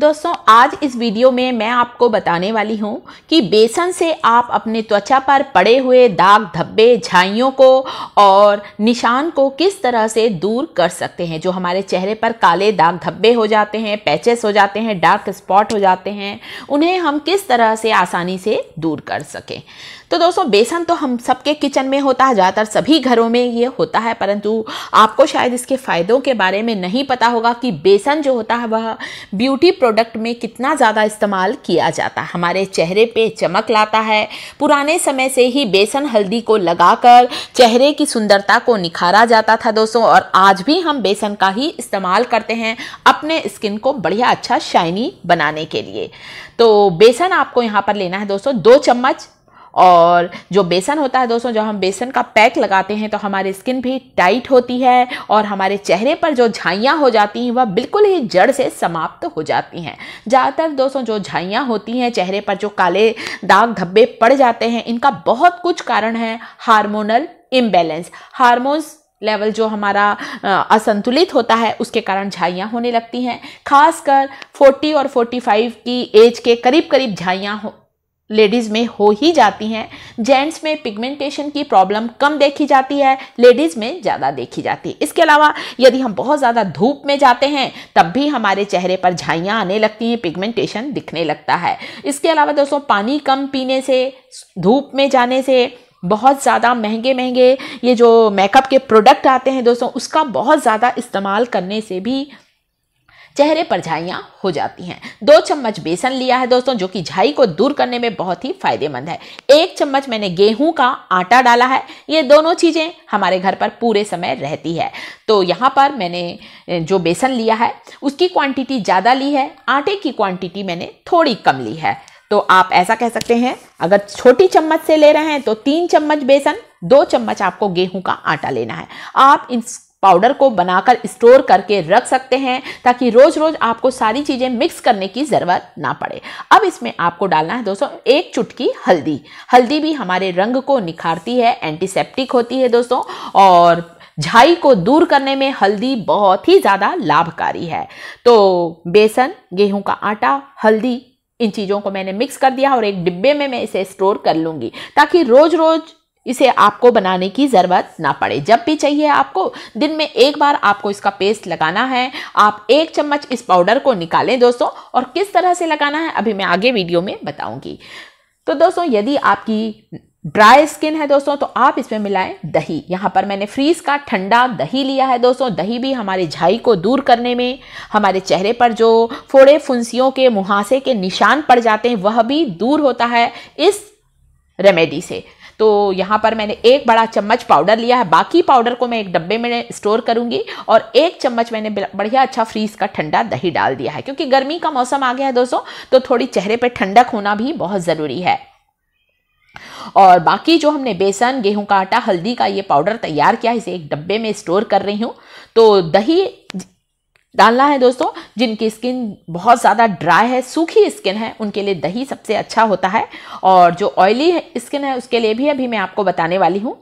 दोस्तों आज इस वीडियो में मैं आपको बताने वाली हूँ कि बेसन से आप अपने त्वचा पर पड़े हुए दाग धब्बे झाइयों को और निशान को किस तरह से दूर कर सकते हैं जो हमारे चेहरे पर काले दाग धब्बे हो जाते हैं पैचेस हो जाते हैं डार्क स्पॉट हो जाते हैं उन्हें हम किस तरह से आसानी से दूर कर सकें तो दोस्तों बेसन तो हम सबके किचन में होता है ज़्यादातर सभी घरों में ये होता है परंतु आपको शायद इसके फ़ायदों के बारे में नहीं पता होगा कि बेसन जो होता है वह ब्यूटी प्रोडक्ट में कितना ज़्यादा इस्तेमाल किया जाता है हमारे चेहरे पे चमक लाता है पुराने समय से ही बेसन हल्दी को लगाकर चेहरे की सुंदरता को निखारा जाता था दोस्तों और आज भी हम बेसन का ही इस्तेमाल करते हैं अपने स्किन को बढ़िया अच्छा शाइनी बनाने के लिए तो बेसन आपको यहाँ पर लेना है दोस्तों दो चम्मच और जो बेसन होता है दोस्तों जब हम बेसन का पैक लगाते हैं तो हमारी स्किन भी टाइट होती है और हमारे चेहरे पर जो झाइयाँ हो जाती हैं वह बिल्कुल ही जड़ से समाप्त हो जाती हैं ज़्यादातर दोस्तों जो झाइयाँ होती हैं चेहरे पर जो काले दाग धब्बे पड़ जाते हैं इनका बहुत कुछ कारण है हारमोनल इम्बेलेंस हारमोन्स लेवल जो हमारा असंतुलित होता है उसके कारण झाइयाँ होने लगती हैं खासकर 40 और 45 की एज के करीब करीब झाइयाँ लेडीज़ में हो ही जाती हैं जेंट्स में पिगमेंटेशन की प्रॉब्लम कम देखी जाती है लेडीज़ में ज़्यादा देखी जाती है इसके अलावा यदि हम बहुत ज़्यादा धूप में जाते हैं तब भी हमारे चेहरे पर झाइयाँ आने लगती हैं पिगमेंटेशन दिखने लगता है इसके अलावा दोस्तों पानी कम पीने से धूप में जाने से बहुत ज़्यादा महंगे महंगे ये जो मेकअप के प्रोडक्ट आते हैं दोस्तों उसका बहुत ज़्यादा इस्तेमाल करने से भी चेहरे पर झाइयाँ हो जाती हैं दो चम्मच बेसन लिया है दोस्तों जो कि झाई को दूर करने में बहुत ही फायदेमंद है एक चम्मच मैंने गेहूं का आटा डाला है ये दोनों चीज़ें हमारे घर पर पूरे समय रहती है तो यहाँ पर मैंने जो बेसन लिया है उसकी क्वांटिटी ज़्यादा ली है आटे की क्वांटिटी मैंने थोड़ी कम ली है तो आप ऐसा कह सकते हैं अगर छोटी चम्मच से ले रहे हैं तो तीन चम्मच बेसन दो चम्मच आपको गेहूं का आटा लेना है आप इस पाउडर को बनाकर स्टोर करके रख सकते हैं ताकि रोज़ रोज़ आपको सारी चीज़ें मिक्स करने की ज़रूरत ना पड़े अब इसमें आपको डालना है दोस्तों एक चुटकी हल्दी हल्दी भी हमारे रंग को निखारती है एंटीसेप्टिक होती है दोस्तों और झाई को दूर करने में हल्दी बहुत ही ज़्यादा लाभकारी है तो बेसन गेहूं का आटा हल्दी इन चीज़ों को मैंने मिक्स कर दिया और एक डिब्बे में मैं इसे स्टोर कर लूँगी ताकि रोज़ रोज़ इसे आपको बनाने की ज़रूरत ना पड़े जब भी चाहिए आपको दिन में एक बार आपको इसका पेस्ट लगाना है आप एक चम्मच इस पाउडर को निकालें दोस्तों और किस तरह से लगाना है अभी मैं आगे वीडियो में बताऊंगी तो दोस्तों यदि आपकी ड्राई स्किन है दोस्तों तो आप इसमें मिलाएं दही यहाँ पर मैंने फ्रीज का ठंडा दही लिया है दोस्तों दही भी हमारे झाई को दूर करने में हमारे चेहरे पर जो फोड़े फुंसियों के मुहासे के निशान पड़ जाते हैं वह भी दूर होता है इस रेमेडी से तो यहाँ पर मैंने एक बड़ा चम्मच पाउडर लिया है बाकी पाउडर को मैं एक डब्बे में स्टोर करूँगी और एक चम्मच मैंने बढ़िया अच्छा फ्रीज का ठंडा दही डाल दिया है क्योंकि गर्मी का मौसम आ गया है दोस्तों तो थोड़ी चेहरे पर ठंडक होना भी बहुत ज़रूरी है और बाकी जो हमने बेसन गेहूं का आटा हल्दी का ये पाउडर तैयार किया है इसे एक डब्बे में स्टोर कर रही हूँ तो दही डालना है दोस्तों जिनकी स्किन बहुत ज़्यादा ड्राई है सूखी स्किन है उनके लिए दही सबसे अच्छा होता है और जो ऑयली स्किन है उसके लिए भी अभी मैं आपको बताने वाली हूँ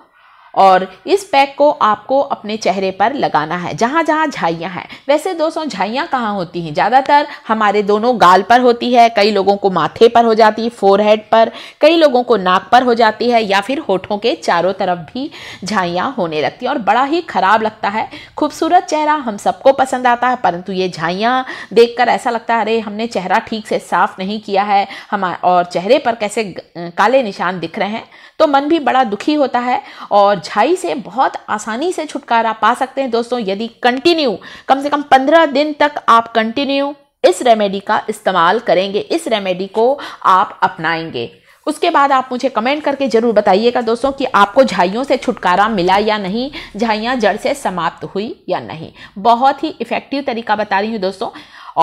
और इस पैक को आपको अपने चेहरे पर लगाना है जहाँ जहाँ झाइयाँ हैं वैसे दोस्तों झाइयाँ कहाँ होती हैं ज़्यादातर हमारे दोनों गाल पर होती है कई लोगों को माथे पर हो जाती है फोरहेड पर कई लोगों को नाक पर हो जाती है या फिर होठों के चारों तरफ भी झाइयाँ होने लगती हैं और बड़ा ही ख़राब लगता है खूबसूरत चेहरा हम सबको पसंद आता है परंतु ये झाइयाँ देख ऐसा लगता है अरे हमने चेहरा ठीक से साफ़ नहीं किया है हम और चेहरे पर कैसे काले निशान दिख रहे हैं तो मन भी बड़ा दुखी होता है और मुरझाई से बहुत आसानी से छुटकारा पा सकते हैं दोस्तों यदि कंटिन्यू कम से कम पंद्रह दिन तक आप कंटिन्यू इस रेमेडी का इस्तेमाल करेंगे इस रेमेडी को आप अपनाएंगे उसके बाद आप मुझे कमेंट करके ज़रूर बताइएगा दोस्तों कि आपको झाइयों से छुटकारा मिला या नहीं झाइयाँ जड़ से समाप्त हुई या नहीं बहुत ही इफ़ेक्टिव तरीका बता रही हूँ दोस्तों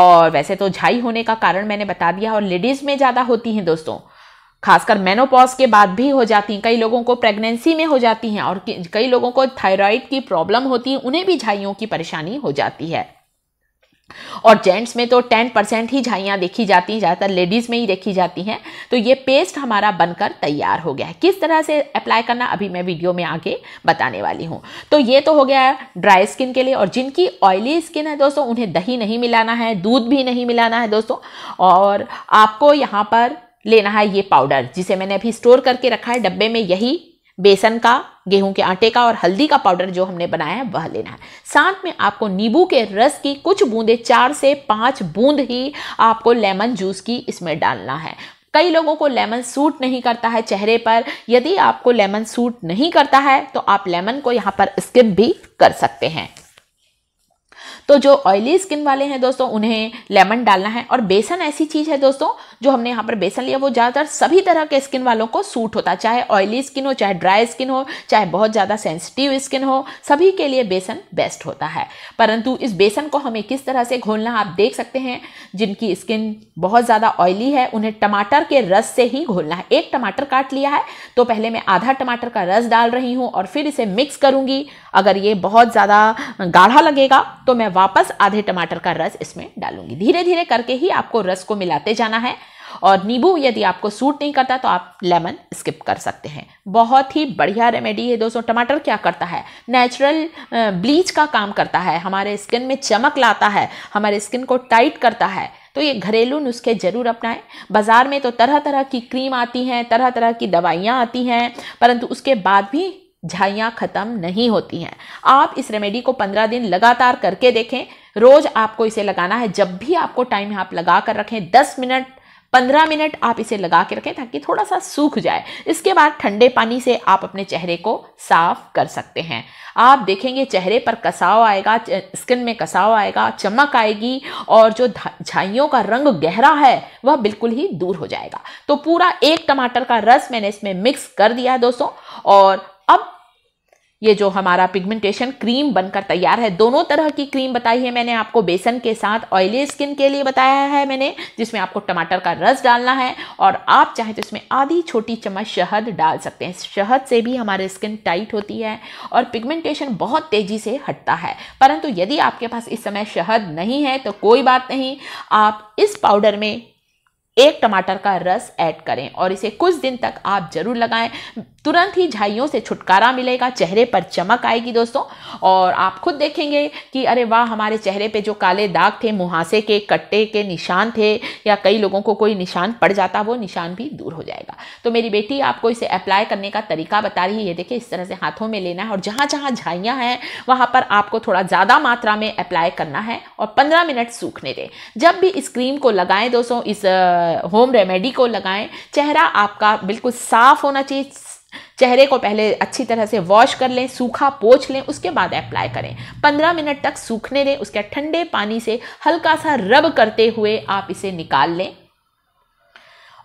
और वैसे तो झाई होने का कारण मैंने बता दिया और लेडीज़ में ज़्यादा होती हैं दोस्तों खासकर मेनोपॉज के बाद भी हो जाती हैं कई लोगों को प्रेगनेंसी में हो जाती हैं और कई लोगों को थायराइड की प्रॉब्लम होती है उन्हें भी झाइयों की परेशानी हो जाती है और जेंट्स में तो टेन परसेंट ही झाइयाँ देखी जाती हैं ज़्यादातर लेडीज़ में ही देखी जाती हैं तो ये पेस्ट हमारा बनकर तैयार हो गया है किस तरह से अप्लाई करना अभी मैं वीडियो में आगे बताने वाली हूँ तो ये तो हो गया ड्राई स्किन के लिए और जिनकी ऑयली स्किन है दोस्तों उन्हें दही नहीं मिलाना है दूध भी नहीं मिलाना है दोस्तों और आपको यहाँ पर लेना है ये पाउडर जिसे मैंने अभी स्टोर करके रखा है डब्बे में यही बेसन का गेहूं के आटे का और हल्दी का पाउडर जो हमने बनाया है वह लेना है साथ में आपको नींबू के रस की कुछ बूंदें चार से पाँच बूंद ही आपको लेमन जूस की इसमें डालना है कई लोगों को लेमन सूट नहीं करता है चेहरे पर यदि आपको लेमन सूट नहीं करता है तो आप लेमन को यहाँ पर स्किप भी कर सकते हैं तो जो ऑयली स्किन वाले हैं दोस्तों उन्हें लेमन डालना है और बेसन ऐसी चीज़ है दोस्तों जो हमने यहाँ पर बेसन लिया वो ज़्यादातर सभी तरह के स्किन वालों को सूट होता है चाहे ऑयली स्किन हो चाहे ड्राई स्किन हो चाहे बहुत ज़्यादा सेंसिटिव स्किन हो सभी के लिए बेसन बेस्ट होता है परंतु इस बेसन को हमें किस तरह से घोलना आप देख सकते हैं जिनकी स्किन बहुत ज़्यादा ऑयली है उन्हें टमाटर के रस से ही घोलना है एक टमाटर काट लिया है तो पहले मैं आधा टमाटर का रस डाल रही हूँ और फिर इसे मिक्स करूँगी अगर ये बहुत ज़्यादा गाढ़ा लगेगा तो मैं वापस आधे टमाटर का रस इसमें डालूंगी धीरे धीरे करके ही आपको रस को मिलाते जाना है और नींबू यदि आपको सूट नहीं करता तो आप लेमन स्किप कर सकते हैं बहुत ही बढ़िया रेमेडी है दोस्तों टमाटर क्या करता है नेचुरल ब्लीच का काम करता है हमारे स्किन में चमक लाता है हमारे स्किन को टाइट करता है तो ये घरेलू नुस्खे ज़रूर अपनाएं बाज़ार में तो तरह तरह की क्रीम आती हैं तरह तरह की दवाइयाँ आती हैं परंतु उसके बाद भी झाइयाँ ख़त्म नहीं होती हैं आप इस रेमेडी को पंद्रह दिन लगातार करके देखें रोज़ आपको इसे लगाना है जब भी आपको टाइम आप लगा कर रखें दस मिनट पंद्रह मिनट आप इसे लगा के रखें ताकि थोड़ा सा सूख जाए इसके बाद ठंडे पानी से आप अपने चेहरे को साफ कर सकते हैं आप देखेंगे चेहरे पर कसाव आएगा स्किन में कसाव आएगा चमक आएगी और जो झाइयों का रंग गहरा है वह बिल्कुल ही दूर हो जाएगा तो पूरा एक टमाटर का रस मैंने इसमें मिक्स कर दिया है दोस्तों और अब ये जो हमारा पिगमेंटेशन क्रीम बनकर तैयार है दोनों तरह की क्रीम बताई है मैंने आपको बेसन के साथ ऑयली स्किन के लिए बताया है मैंने जिसमें आपको टमाटर का रस डालना है और आप चाहे तो इसमें आधी छोटी चम्मच शहद डाल सकते हैं शहद से भी हमारे स्किन टाइट होती है और पिगमेंटेशन बहुत तेज़ी से हटता है परंतु यदि आपके पास इस समय शहद नहीं है तो कोई बात नहीं आप इस पाउडर में एक टमाटर का रस ऐड करें और इसे कुछ दिन तक आप ज़रूर लगाएं तुरंत ही झाइयों से छुटकारा मिलेगा चेहरे पर चमक आएगी दोस्तों और आप खुद देखेंगे कि अरे वाह हमारे चेहरे पे जो काले दाग थे मुहासे के कट्टे के निशान थे या कई लोगों को कोई निशान पड़ जाता वो निशान भी दूर हो जाएगा तो मेरी बेटी आपको इसे अप्लाई करने का तरीका बता रही है देखिए इस तरह से हाथों में लेना है और जहाँ जहाँ झाइयाँ हैं वहाँ पर आपको थोड़ा ज़्यादा मात्रा में अप्लाई करना है और पंद्रह मिनट सूखने दें जब भी इस क्रीम को लगाएं दोस्तों इस होम रेमेडी को लगाएं चेहरा आपका बिल्कुल साफ होना चाहिए चेहरे को पहले अच्छी तरह से वॉश कर लें सूखा पोछ लें उसके बाद अप्लाई करें 15 मिनट तक सूखने दें उसके ठंडे पानी से हल्का सा रब करते हुए आप इसे निकाल लें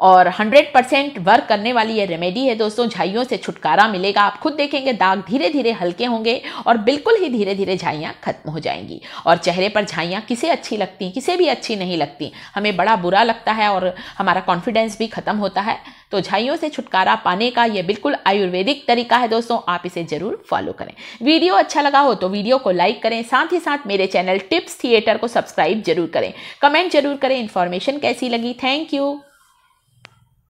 और 100 परसेंट वर्क करने वाली ये रेमेडी है दोस्तों झाइयों से छुटकारा मिलेगा आप खुद देखेंगे दाग धीरे धीरे हल्के होंगे और बिल्कुल ही धीरे धीरे झाइयाँ खत्म हो जाएंगी और चेहरे पर झाइयाँ किसे अच्छी लगती किसे भी अच्छी नहीं लगती हमें बड़ा बुरा लगता है और हमारा कॉन्फिडेंस भी ख़त्म होता है तो झाइयों से छुटकारा पाने का ये बिल्कुल आयुर्वेदिक तरीका है दोस्तों आप इसे ज़रूर फॉलो करें वीडियो अच्छा लगा हो तो वीडियो को लाइक करें साथ ही साथ मेरे चैनल टिप्स थिएटर को सब्सक्राइब जरूर करें कमेंट जरूर करें इन्फॉर्मेशन कैसी लगी थैंक यू